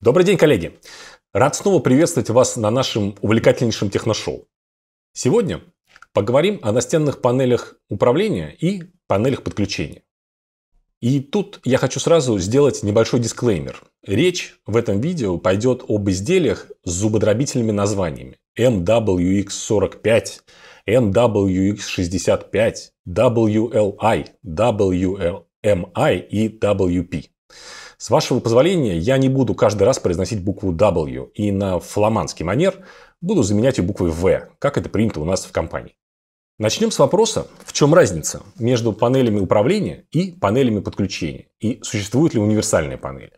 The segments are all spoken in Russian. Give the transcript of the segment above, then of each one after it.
Добрый день, коллеги! Рад снова приветствовать вас на нашем увлекательнейшем техношоу. Сегодня поговорим о настенных панелях управления и панелях подключения. И тут я хочу сразу сделать небольшой дисклеймер. Речь в этом видео пойдет об изделиях с зубодробительными названиями MWX45, MWX65, WLI, WLMI и WP. С вашего позволения, я не буду каждый раз произносить букву W и на фламандский манер буду заменять ее буквой V, как это принято у нас в компании. Начнем с вопроса, в чем разница между панелями управления и панелями подключения, и существуют ли универсальные панели.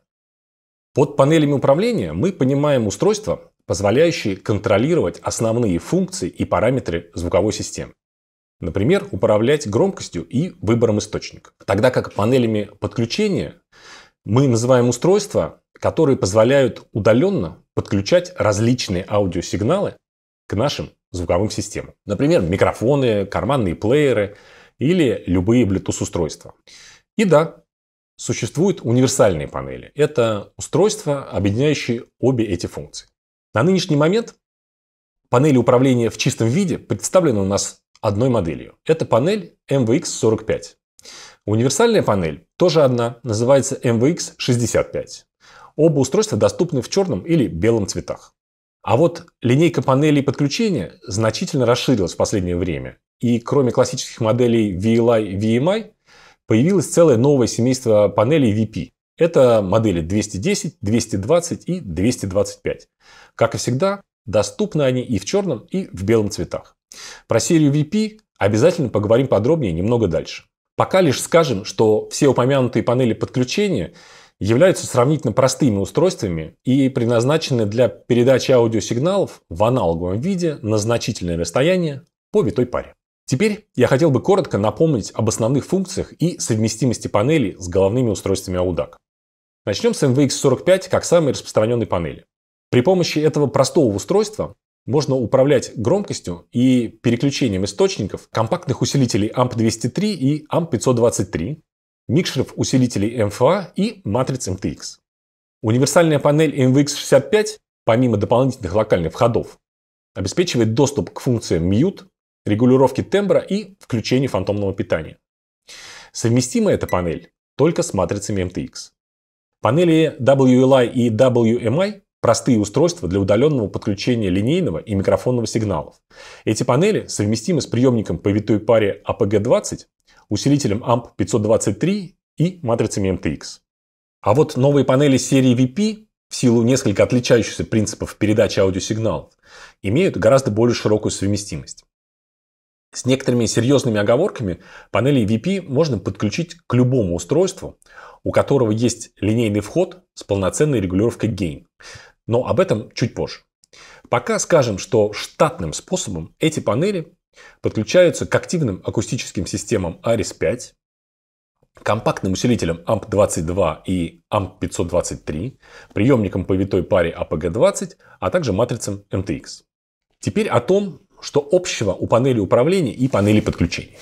Под панелями управления мы понимаем устройства, позволяющие контролировать основные функции и параметры звуковой системы. Например, управлять громкостью и выбором источника. Тогда как панелями подключения мы называем устройства, которые позволяют удаленно подключать различные аудиосигналы к нашим звуковым системам. Например, микрофоны, карманные плееры или любые Bluetooth-устройства. И да, существуют универсальные панели. Это устройства, объединяющие обе эти функции. На нынешний момент панели управления в чистом виде представлены у нас одной моделью. Это панель MVX45. Универсальная панель тоже одна, называется MVX65. Оба устройства доступны в черном или белом цветах. А вот линейка панелей подключения значительно расширилась в последнее время. И кроме классических моделей VLI и VMI, появилось целое новое семейство панелей VP. Это модели 210, 220 и 225. Как и всегда, доступны они и в черном, и в белом цветах. Про серию VP обязательно поговорим подробнее немного дальше. Пока лишь скажем, что все упомянутые панели подключения являются сравнительно простыми устройствами и предназначены для передачи аудиосигналов в аналоговом виде на значительное расстояние по витой паре. Теперь я хотел бы коротко напомнить об основных функциях и совместимости панелей с головными устройствами AUDAC. Начнем с MVX45 как самой распространенной панели. При помощи этого простого устройства можно управлять громкостью и переключением источников компактных усилителей AMP203 и AMP523, микшеров усилителей MFA эм а и матриц MTX. Эм Универсальная панель MVX65, эм помимо дополнительных локальных входов, обеспечивает доступ к функциям mute, регулировки тембра и включения фантомного питания. Совместима эта панель только с матрицами MTX. Панели WLI и WMI простые устройства для удаленного подключения линейного и микрофонного сигналов. Эти панели совместимы с приемником по витой паре APG-20, а усилителем AMP523 а и матрицами MTX. А вот новые панели серии VP в силу несколько отличающихся принципов передачи аудиосигналов, имеют гораздо более широкую совместимость. С некоторыми серьезными оговорками панели VP можно подключить к любому устройству, у которого есть линейный вход с полноценной регулировкой гейн. Но об этом чуть позже. Пока скажем, что штатным способом эти панели подключаются к активным акустическим системам Aris 5, компактным усилителям AMP22 и AMP523, приемникам по витой паре APG20, а, а также матрицам MTX. Теперь о том, что общего у панели управления и панели подключения.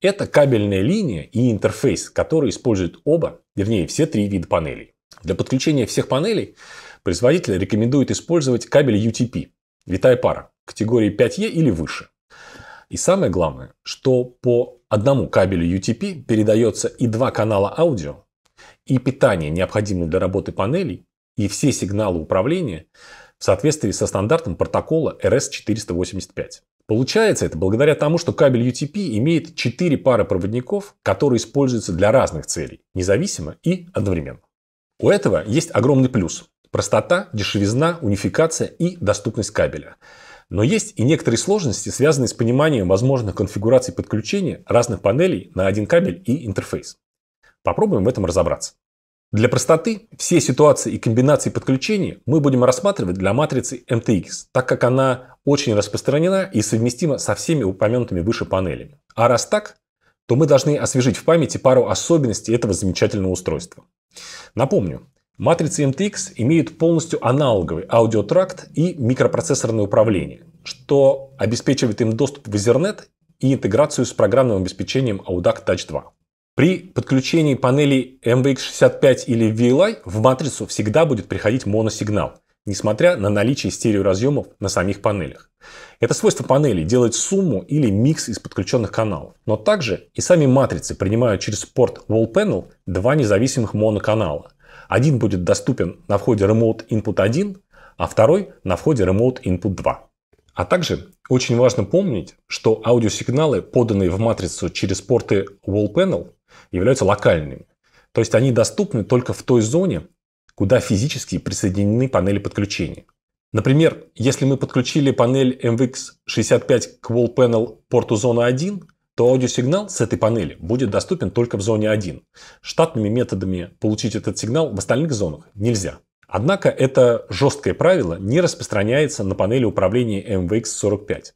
Это кабельная линия и интерфейс, который используют оба, вернее все три вида панелей. Для подключения всех панелей производитель рекомендует использовать кабель UTP, витая пара, категории 5E или выше. И самое главное, что по одному кабелю UTP передается и два канала аудио, и питание, необходимое для работы панелей, и все сигналы управления в соответствии со стандартом протокола RS-485. Получается это благодаря тому, что кабель UTP имеет 4 пары проводников, которые используются для разных целей, независимо и одновременно. У этого есть огромный плюс. Простота, дешевизна, унификация и доступность кабеля. Но есть и некоторые сложности, связанные с пониманием возможных конфигураций подключения разных панелей на один кабель и интерфейс. Попробуем в этом разобраться. Для простоты все ситуации и комбинации подключения мы будем рассматривать для матрицы MTX, так как она очень распространена и совместима со всеми упомянутыми выше панелями. А раз так, то мы должны освежить в памяти пару особенностей этого замечательного устройства. Напомню, Матрицы MTX имеют полностью аналоговый аудиотракт и микропроцессорное управление, что обеспечивает им доступ в Ethernet и интеграцию с программным обеспечением Audac Touch 2. При подключении панелей MBX65 или VLI в матрицу всегда будет приходить моносигнал, несмотря на наличие стереоразъемов на самих панелях. Это свойство панели делает сумму или микс из подключенных каналов. Но также и сами матрицы принимают через порт Wall Panel два независимых моноканала – один будет доступен на входе Remote Input 1, а второй на входе Remote Input 2. А также очень важно помнить, что аудиосигналы, поданные в матрицу через порты Wall Panel, являются локальными. То есть они доступны только в той зоне, куда физически присоединены панели подключения. Например, если мы подключили панель MVX65 к Wall Panel порту зона 1, то аудиосигнал с этой панели будет доступен только в зоне 1. Штатными методами получить этот сигнал в остальных зонах нельзя. Однако это жесткое правило не распространяется на панели управления MVX45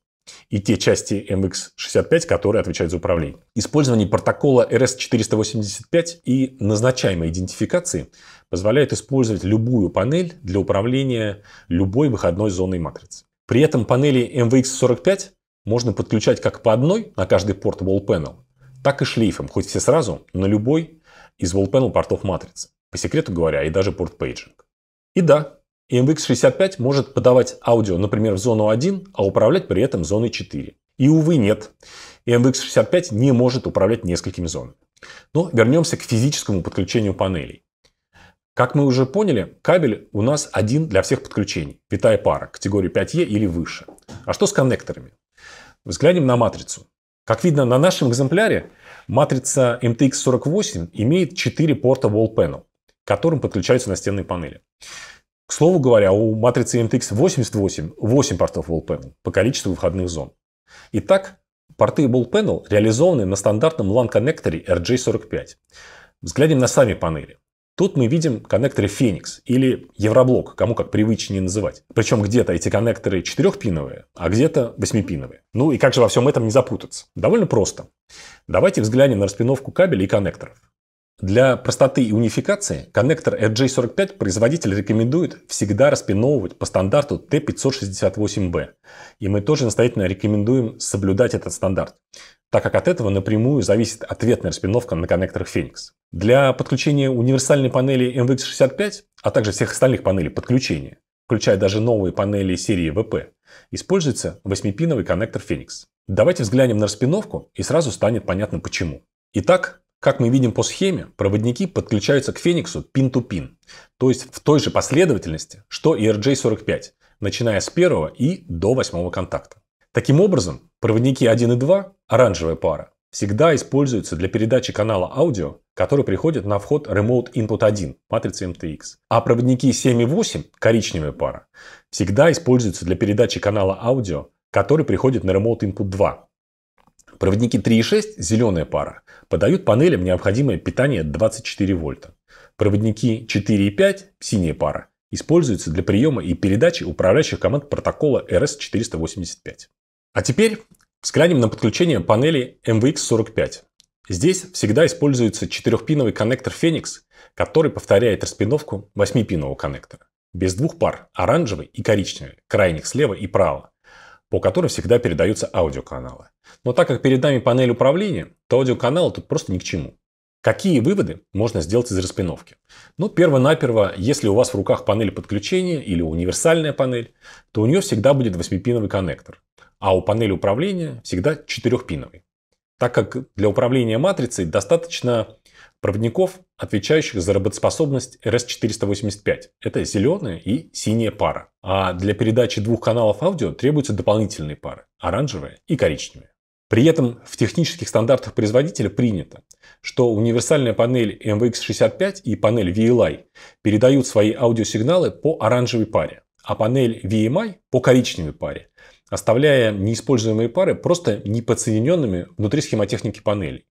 и те части MX65, которые отвечают за управление. Использование протокола RS485 и назначаемой идентификации позволяет использовать любую панель для управления любой выходной зоной матрицы. При этом панели MVX45 можно подключать как по одной на каждый порт Wall Panel, так и шлейфом, хоть все сразу, на любой из Wall Panel портов матрицы. По секрету говоря, и даже порт пейджинг. И да, MVX65 может подавать аудио, например, в зону 1, а управлять при этом зоной 4. И, увы, нет. MVX65 не может управлять несколькими зонами. Но вернемся к физическому подключению панелей. Как мы уже поняли, кабель у нас один для всех подключений, витая пара, категории 5E или выше. А что с коннекторами? Взглянем на матрицу. Как видно на нашем экземпляре, матрица MTX48 имеет 4 порта Wall Panel, к которым подключаются настенные панели. К слову говоря, у матрицы MTX88 8 портов Wall Panel по количеству входных зон. Итак, порты Wall Panel реализованы на стандартном LAN-коннекторе RJ45. Взглянем на сами панели. Тут мы видим коннекторы Phoenix или Евроблок, кому как привычнее называть. Причем где-то эти коннекторы четырехпиновые, а где-то восьмипиновые. Ну и как же во всем этом не запутаться? Довольно просто. Давайте взглянем на распиновку кабелей и коннекторов. Для простоты и унификации коннектор RJ45 производитель рекомендует всегда распиновывать по стандарту T568B. И мы тоже настоятельно рекомендуем соблюдать этот стандарт так как от этого напрямую зависит ответная распиновка на коннекторах Phoenix. Для подключения универсальной панели MVX65, а также всех остальных панелей подключения, включая даже новые панели серии VP, используется 8-пиновый коннектор Phoenix. Давайте взглянем на распиновку и сразу станет понятно почему. Итак, как мы видим по схеме, проводники подключаются к Фениксу пин ту пин то есть в той же последовательности, что и RJ45, начиная с первого и до восьмого контакта. Таким образом, проводники 1 и 2, оранжевая пара, всегда используются для передачи канала аудио, который приходит на вход Remote Input 1 матрицы MTX. А проводники 7 и 8, коричневая пара, всегда используются для передачи канала аудио, который приходит на Remote Input 2. Проводники 3 и 6, зеленая пара, подают панелям необходимое питание 24 вольта. Проводники 4 и 5, синяя пара, используются для приема и передачи управляющих команд протокола RS-485. А теперь взглянем на подключение панели MVX45. Здесь всегда используется четырехпиновый коннектор Phoenix, который повторяет распиновку восьмипинового коннектора. Без двух пар – оранжевый и коричневый, крайних слева и право, по которым всегда передаются аудиоканалы. Но так как перед нами панель управления, то аудиоканалы тут просто ни к чему. Какие выводы можно сделать из распиновки? Ну, перво-наперво, если у вас в руках панель подключения или универсальная панель, то у нее всегда будет 8-пиновый коннектор, а у панели управления всегда 4-пиновый. Так как для управления матрицей достаточно проводников, отвечающих за работоспособность RS-485. Это зеленая и синяя пара. А для передачи двух каналов аудио требуются дополнительные пары – оранжевая и коричневая. При этом в технических стандартах производителя принято, что универсальная панель MVX65 и панель VLI передают свои аудиосигналы по оранжевой паре, а панель VMI по коричневой паре, оставляя неиспользуемые пары просто неподсоединенными внутри схемотехники панелей.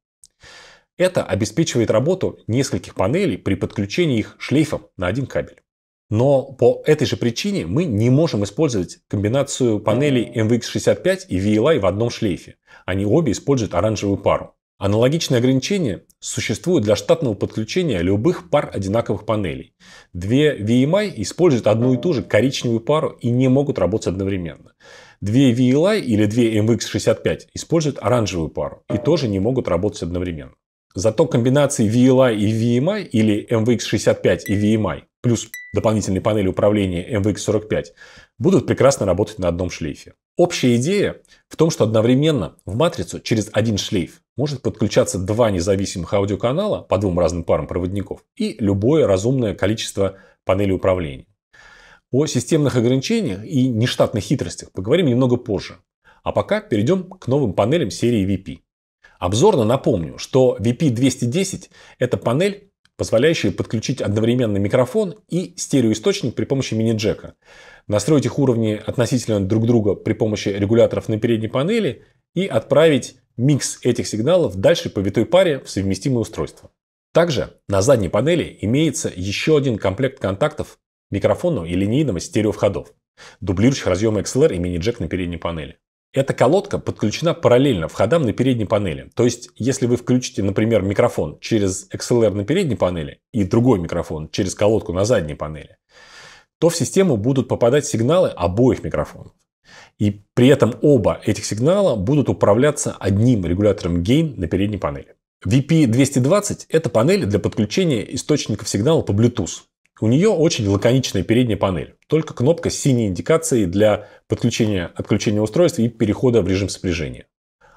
Это обеспечивает работу нескольких панелей при подключении их шлейфом на один кабель. Но по этой же причине мы не можем использовать комбинацию панелей MVX65 и VLI в одном шлейфе. Они обе используют оранжевую пару. Аналогичные ограничения существуют для штатного подключения любых пар одинаковых панелей. Две VMI используют одну и ту же коричневую пару и не могут работать одновременно. Две VLI или две MVX65 используют оранжевую пару и тоже не могут работать одновременно. Зато комбинации VLI и VMI или MVX65 и VMI плюс дополнительные панели управления MVX-45 будут прекрасно работать на одном шлейфе. Общая идея в том, что одновременно в матрицу через один шлейф может подключаться два независимых аудиоканала по двум разным парам проводников и любое разумное количество панелей управления. О системных ограничениях и нештатных хитростях поговорим немного позже. А пока перейдем к новым панелям серии VP. Обзорно напомню, что VP210 – это панель, позволяющие подключить одновременно микрофон и стереоисточник при помощи мини-джека, настроить их уровни относительно друг друга при помощи регуляторов на передней панели и отправить микс этих сигналов дальше по витой паре в совместимое устройство. Также на задней панели имеется еще один комплект контактов микрофону и линейного стереовходов, дублирующих разъемы XLR и мини-джек на передней панели. Эта колодка подключена параллельно входам на передней панели. То есть, если вы включите, например, микрофон через XLR на передней панели и другой микрофон через колодку на задней панели, то в систему будут попадать сигналы обоих микрофонов. И при этом оба этих сигнала будут управляться одним регулятором гейн на передней панели. VP220 – это панель для подключения источников сигнала по Bluetooth. У нее очень лаконичная передняя панель. Только кнопка с синей индикацией для подключения, отключения устройства и перехода в режим сопряжения.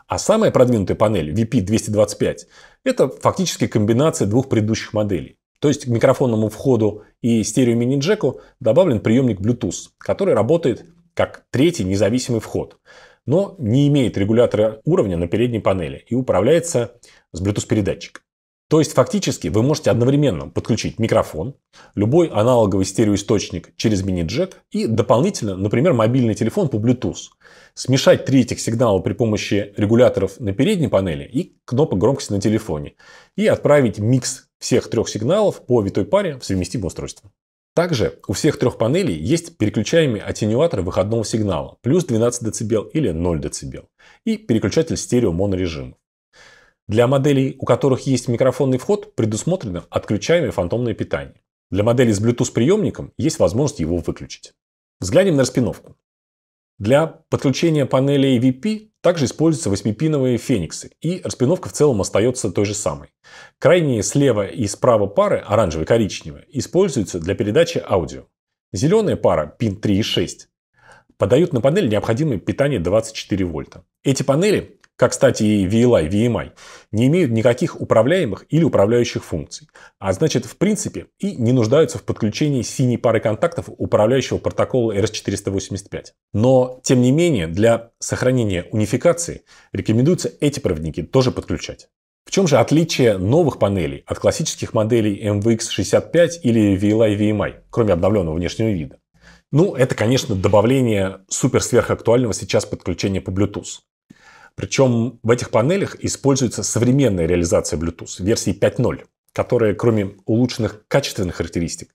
А самая продвинутая панель VP225 – это фактически комбинация двух предыдущих моделей. То есть к микрофонному входу и стерео-мини-джеку добавлен приемник Bluetooth, который работает как третий независимый вход, но не имеет регулятора уровня на передней панели и управляется с Bluetooth-передатчиком. То есть фактически вы можете одновременно подключить микрофон, любой аналоговый стереоисточник через мини-джек и дополнительно, например, мобильный телефон по Bluetooth. Смешать три этих сигнала при помощи регуляторов на передней панели и кнопок громкости на телефоне. И отправить микс всех трех сигналов по витой паре в совместимое устройство. Также у всех трех панелей есть переключаемый аттенюатор выходного сигнала плюс 12 дБ или 0 дБ и переключатель стерео-монорежимов. Для моделей, у которых есть микрофонный вход, предусмотрено отключаемое фантомное питание. Для моделей с Bluetooth приемником есть возможность его выключить. Взглянем на распиновку. Для подключения панели AVP также используются 8-пиновые фениксы, и распиновка в целом остается той же самой. Крайние слева и справа пары, оранжевая и коричневая, используются для передачи аудио. Зеленая пара, пин 3 и 6, подают на панель необходимое питание 24 вольта. Эти панели как, кстати, и VLI, VMI, не имеют никаких управляемых или управляющих функций, а значит, в принципе, и не нуждаются в подключении синей пары контактов управляющего протокола RS485. Но, тем не менее, для сохранения унификации рекомендуется эти проводники тоже подключать. В чем же отличие новых панелей от классических моделей MVX65 или VLI VMI, кроме обновленного внешнего вида? Ну, это, конечно, добавление супер-сверхактуального сейчас подключения по Bluetooth. Причем в этих панелях используется современная реализация Bluetooth версии 5.0, которая, кроме улучшенных качественных характеристик,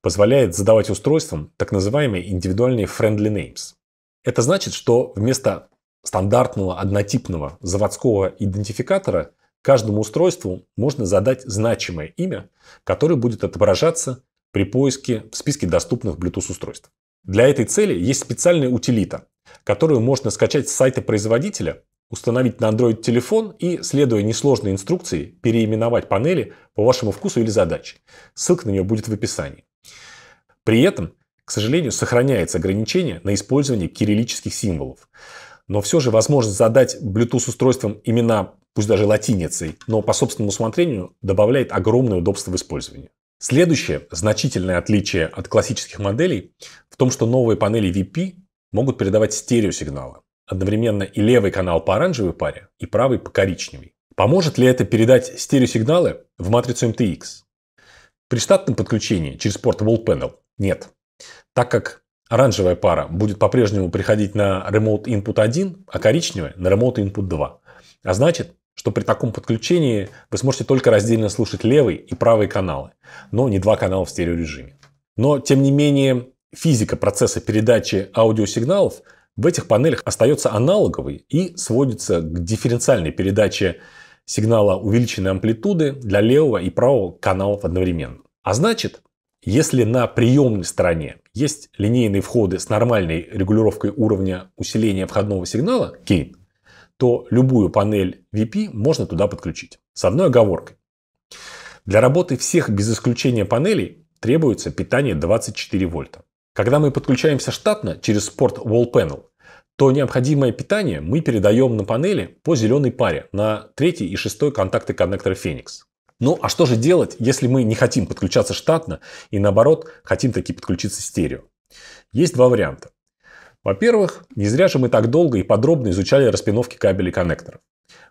позволяет задавать устройствам так называемые индивидуальные friendly names. Это значит, что вместо стандартного однотипного заводского идентификатора каждому устройству можно задать значимое имя, которое будет отображаться при поиске в списке доступных Bluetooth устройств. Для этой цели есть специальная утилита, которую можно скачать с сайта производителя установить на Android телефон и, следуя несложной инструкции, переименовать панели по вашему вкусу или задаче. Ссылка на нее будет в описании. При этом, к сожалению, сохраняется ограничение на использование кириллических символов. Но все же возможность задать Bluetooth-устройствам имена, пусть даже латиницей, но по собственному усмотрению добавляет огромное удобство в использовании. Следующее значительное отличие от классических моделей в том, что новые панели VP могут передавать стереосигналы одновременно и левый канал по оранжевой паре, и правый по коричневой. Поможет ли это передать стереосигналы в матрицу MTX? При штатном подключении через порт Wall Panel нет. Так как оранжевая пара будет по-прежнему приходить на Remote Input 1, а коричневая на Remote Input 2. А значит, что при таком подключении вы сможете только раздельно слушать левый и правый каналы, но не два канала в стереорежиме. Но, тем не менее, физика процесса передачи аудиосигналов – в этих панелях остается аналоговый и сводится к дифференциальной передаче сигнала увеличенной амплитуды для левого и правого каналов одновременно. А значит, если на приемной стороне есть линейные входы с нормальной регулировкой уровня усиления входного сигнала, gain, то любую панель VP можно туда подключить. С одной оговоркой. Для работы всех без исключения панелей требуется питание 24 вольта. Когда мы подключаемся штатно через порт Wall Panel, то необходимое питание мы передаем на панели по зеленой паре на третий и шестой контакты коннектора Phoenix. Ну а что же делать, если мы не хотим подключаться штатно и наоборот хотим таки подключиться стерео? Есть два варианта. Во-первых, не зря же мы так долго и подробно изучали распиновки кабелей коннекторов.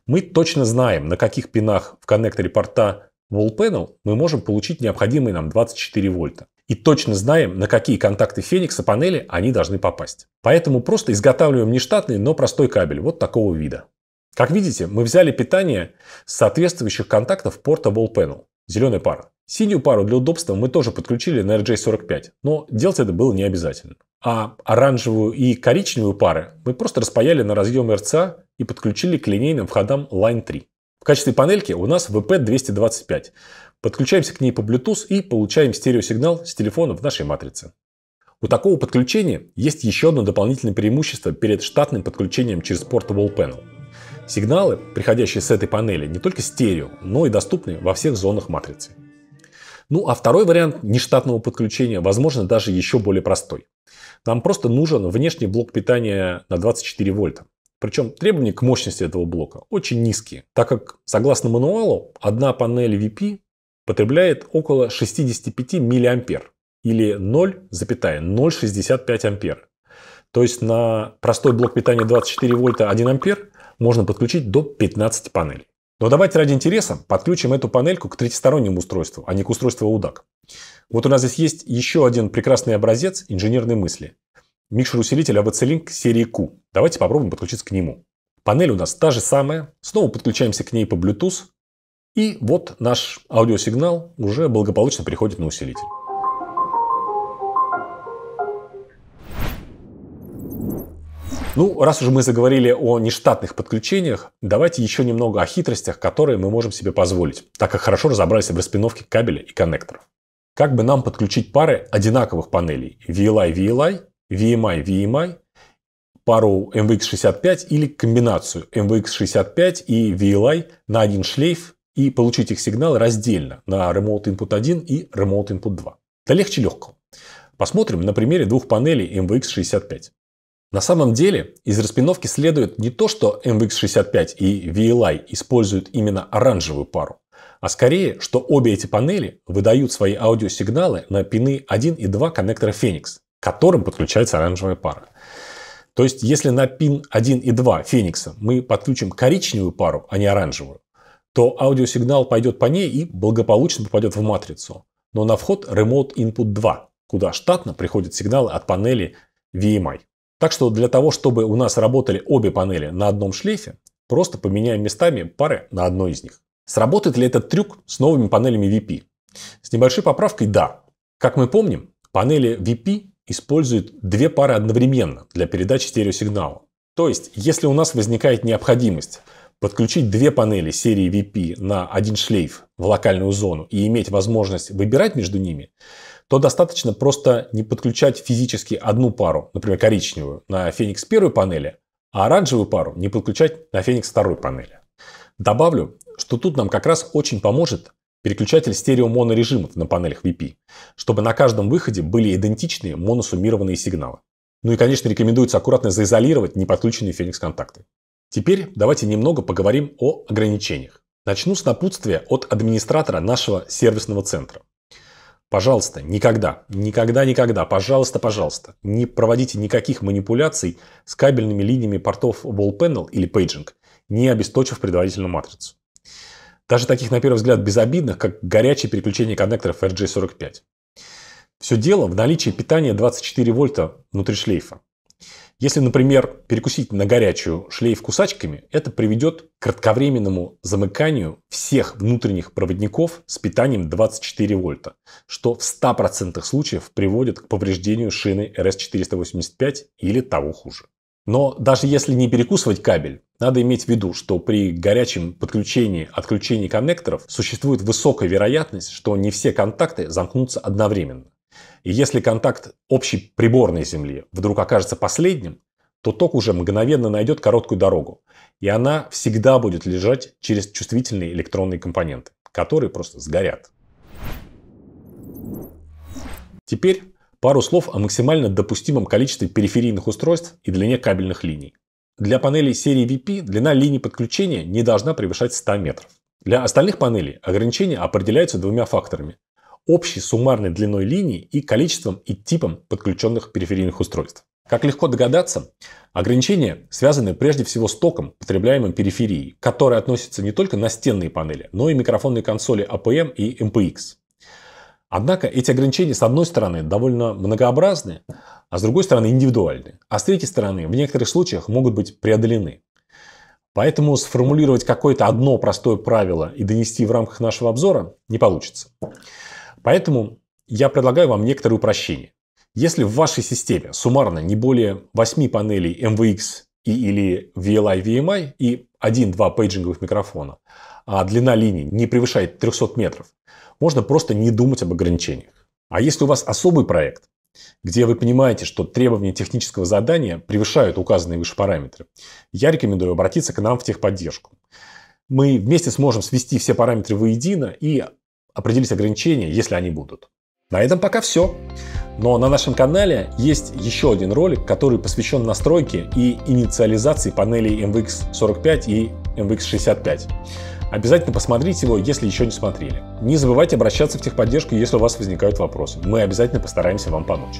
Мы точно знаем, на каких пинах в коннекторе порта Wall Panel мы можем получить необходимые нам 24 вольта и точно знаем, на какие контакты Феникса панели они должны попасть. Поэтому просто изготавливаем не штатный, но простой кабель вот такого вида. Как видите, мы взяли питание с соответствующих контактов порта Ball Panel, зеленая пара. Синюю пару для удобства мы тоже подключили на RJ45, но делать это было не обязательно. А оранжевую и коричневую пары мы просто распаяли на разъем РЦА и подключили к линейным входам Line 3. В качестве панельки у нас VP225, подключаемся к ней по Bluetooth и получаем стереосигнал с телефона в нашей матрице. У такого подключения есть еще одно дополнительное преимущество перед штатным подключением через порт Wall Panel: Сигналы, приходящие с этой панели, не только стерео, но и доступны во всех зонах матрицы. Ну а второй вариант нештатного подключения, возможно, даже еще более простой. Нам просто нужен внешний блок питания на 24 вольта. Причем требования к мощности этого блока очень низкие, так как, согласно мануалу, одна панель VP потребляет около 65 миллиампер или 0,065 ампер. То есть на простой блок питания 24 вольта 1 ампер можно подключить до 15 панелей. Но давайте ради интереса подключим эту панельку к третистороннему устройству, а не к устройству UDAC. Вот у нас здесь есть еще один прекрасный образец инженерной мысли. Микшер-усилитель AVC-Link серии Q. Давайте попробуем подключиться к нему. Панель у нас та же самая. Снова подключаемся к ней по Bluetooth. И вот наш аудиосигнал уже благополучно приходит на усилитель. Ну, раз уже мы заговорили о нештатных подключениях, давайте еще немного о хитростях, которые мы можем себе позволить, так как хорошо разобрались в распиновке кабеля и коннекторов. Как бы нам подключить пары одинаковых панелей VLI VLI, VMI VMI, пару MVX65 или комбинацию MVX65 и VLI на один шлейф и получить их сигнал раздельно на Remote Input 1 и Remote Input 2. Да легче легкого. Посмотрим на примере двух панелей MVX65. На самом деле из распиновки следует не то, что MVX65 и VLI используют именно оранжевую пару, а скорее, что обе эти панели выдают свои аудиосигналы на пины 1 и 2 коннектора Phoenix, к которым подключается оранжевая пара. То есть, если на пин 1 и 2 Феникса мы подключим коричневую пару, а не оранжевую, то аудиосигнал пойдет по ней и благополучно попадет в матрицу. Но на вход Remote Input 2, куда штатно приходят сигналы от панели VMI. Так что для того, чтобы у нас работали обе панели на одном шлейфе, просто поменяем местами пары на одной из них. Сработает ли этот трюк с новыми панелями VP? С небольшой поправкой – да. Как мы помним, панели VP используют две пары одновременно для передачи стереосигнала. То есть, если у нас возникает необходимость – подключить две панели серии VP на один шлейф в локальную зону и иметь возможность выбирать между ними, то достаточно просто не подключать физически одну пару, например, коричневую, на Феникс первой панели, а оранжевую пару не подключать на Феникс второй панели. Добавлю, что тут нам как раз очень поможет переключатель стерео монорежимов на панелях VP, чтобы на каждом выходе были идентичные моносуммированные сигналы. Ну и, конечно, рекомендуется аккуратно заизолировать неподключенные Феникс контакты. Теперь давайте немного поговорим о ограничениях. Начну с напутствия от администратора нашего сервисного центра. Пожалуйста, никогда, никогда, никогда, пожалуйста, пожалуйста, не проводите никаких манипуляций с кабельными линиями портов Wall Panel или Paging, не обесточив предварительную матрицу. Даже таких, на первый взгляд, безобидных, как горячее переключение коннекторов RJ45. Все дело в наличии питания 24 вольта внутри шлейфа. Если, например, перекусить на горячую шлейф кусачками, это приведет к кратковременному замыканию всех внутренних проводников с питанием 24 вольта, что в 100% случаев приводит к повреждению шины RS-485 или того хуже. Но даже если не перекусывать кабель, надо иметь в виду, что при горячем подключении отключении коннекторов существует высокая вероятность, что не все контакты замкнутся одновременно. И если контакт общей приборной Земли вдруг окажется последним, то ток уже мгновенно найдет короткую дорогу, и она всегда будет лежать через чувствительные электронные компоненты, которые просто сгорят. Теперь пару слов о максимально допустимом количестве периферийных устройств и длине кабельных линий. Для панелей серии VP длина линии подключения не должна превышать 100 метров. Для остальных панелей ограничения определяются двумя факторами общей суммарной длиной линий и количеством и типом подключенных периферийных устройств. Как легко догадаться, ограничения связаны прежде всего с током, потребляемым периферией, который относится не только на стенные панели, но и микрофонные консоли APM а и MPX. Однако эти ограничения, с одной стороны, довольно многообразны, а с другой стороны, индивидуальны, а с третьей стороны, в некоторых случаях могут быть преодолены. Поэтому сформулировать какое-то одно простое правило и донести в рамках нашего обзора не получится. Поэтому я предлагаю вам некоторые упрощения. Если в вашей системе суммарно не более 8 панелей MVX и или VLI VMI и 1-2 пейджинговых микрофона, а длина линии не превышает 300 метров, можно просто не думать об ограничениях. А если у вас особый проект, где вы понимаете, что требования технического задания превышают указанные выше параметры, я рекомендую обратиться к нам в техподдержку. Мы вместе сможем свести все параметры воедино и определить ограничения, если они будут. На этом пока все. Но на нашем канале есть еще один ролик, который посвящен настройке и инициализации панелей MVX45 и MVX65. Обязательно посмотрите его, если еще не смотрели. Не забывайте обращаться в техподдержку, если у вас возникают вопросы. Мы обязательно постараемся вам помочь.